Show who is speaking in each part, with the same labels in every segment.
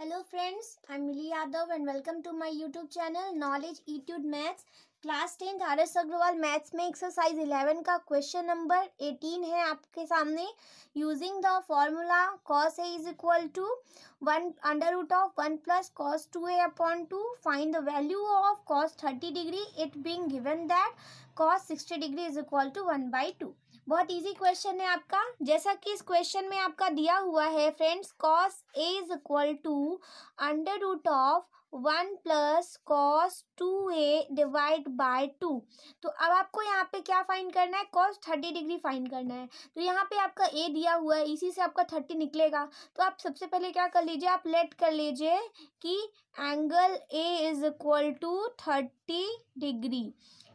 Speaker 1: hello friends I am Mili Yadav and welcome to my YouTube channel knowledge etude maths class tenth R S Agarwal maths में exercise eleven का question number eighteen है आपके सामने using the formula cos A is equal to one under root of one plus cos two A upon two find the value of cos thirty degree it being given that cos sixty degree is equal to one by to बहुत easy question है आपका जैसा कि इस question में आपका दिया हुआ है friends cos A is equal to under root of one plus cos two A divide by two तो अब आपको यहाँ पे क्या फाइंड करना है कॉस थर्टी डिग्री फाइंड करना है तो यहाँ पे आपका ए दिया हुआ है इसी से आपका थर्टी निकलेगा तो आप सबसे पहले क्या कर लीजिए आप लेट कर लीजिए कि angle A is equal to thirty degree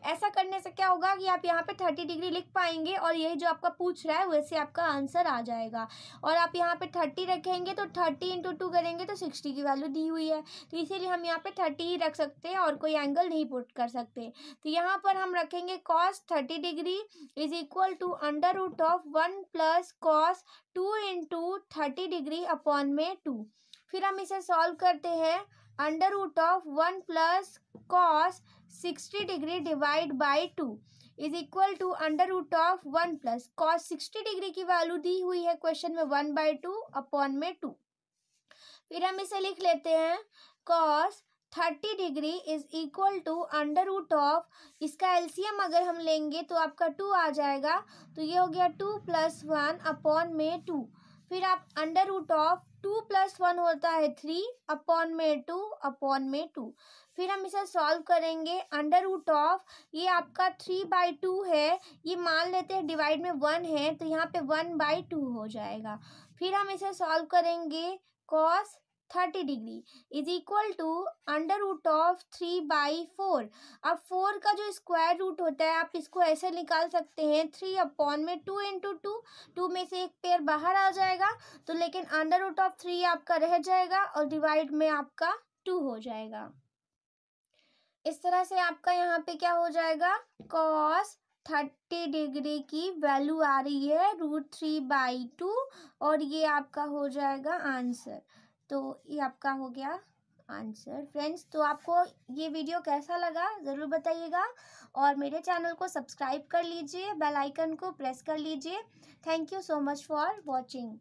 Speaker 1: ऐसा करने से क्या होगा कि आप यहाँ पे थर्टी डिग्री लिख पाएंगे और यही जो आपका पूछ रहा है वैसे आपका आंसर आ जाएगा और आप यहाँ पे थर्टी रखेंगे तो थर्टी इंटू टू करेंगे तो सिक्सटी की वैल्यू दी हुई है तो इसीलिए हम यहाँ पे थर्टी ही रख सकते हैं और कोई एंगल नहीं पुट कर सकते तो यहाँ पर हम रखेंगे cos thirty degree is equal to under root of one plus cos two into thirty degree upon में टू फिर हम इसे सॉल्व करते हैं under root of one plus cos sixty degree divide by two is equal to under root of one plus cos sixty degree की value दी हुई है क्वेश्चन में वन बाई टू अपॉन में टू फिर हम इसे लिख लेते हैं cos thirty degree is equal to under root of इसका एलसीएम अगर हम लेंगे तो आपका टू आ जाएगा तो ये हो गया टू प्लस वन अपॉन में टू फिर आप under root of two plus one होता है थ्री अपॉन में टू अपॉन में टू फिर हम इसे सॉल्व करेंगे अंडर रूट ऑफ ये आपका थ्री बाई टू है ये मान लेते हैं डिवाइड में वन है तो यहाँ पे वन बाई टू हो जाएगा फिर हम इसे सॉल्व करेंगे cos thirty degree is equal to under root of three by four अब फोर का जो स्क्वायर रूट होता है आप इसको ऐसे निकाल सकते हैं थ्री अपॉन में टू इंटू टू टू में से एक पेयर बाहर आ जाएगा तो लेकिन अंडर रूट ऑफ थ्री आपका रह जाएगा और डिवाइड में आपका टू हो जाएगा इस तरह से आपका यहाँ पे क्या हो जाएगा कॉस थर्टी डिग्री की वैल्यू आ रही है रूट थ्री बाई टू और ये आपका हो जाएगा आंसर तो ये आपका हो गया आंसर फ्रेंड्स तो आपको ये वीडियो कैसा लगा ज़रूर बताइएगा और मेरे चैनल को सब्सक्राइब कर लीजिए बेल आइकन को प्रेस कर लीजिए thank you so much for watching